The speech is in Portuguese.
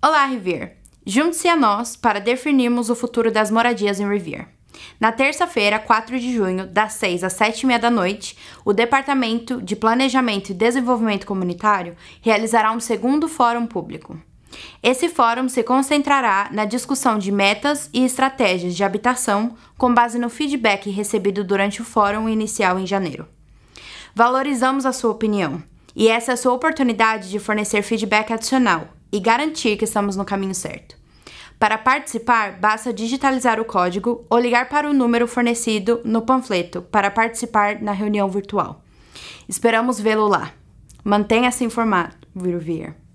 Olá, Rivier! Junte-se a nós para definirmos o futuro das moradias em Rivier. Na terça-feira, 4 de junho, das 6 às 7 e meia da noite, o Departamento de Planejamento e Desenvolvimento Comunitário realizará um segundo fórum público. Esse fórum se concentrará na discussão de metas e estratégias de habitação com base no feedback recebido durante o fórum inicial em janeiro. Valorizamos a sua opinião e essa é a sua oportunidade de fornecer feedback adicional e garantir que estamos no caminho certo. Para participar, basta digitalizar o código ou ligar para o número fornecido no panfleto para participar na reunião virtual. Esperamos vê-lo lá. Mantenha-se informado, Viruvir.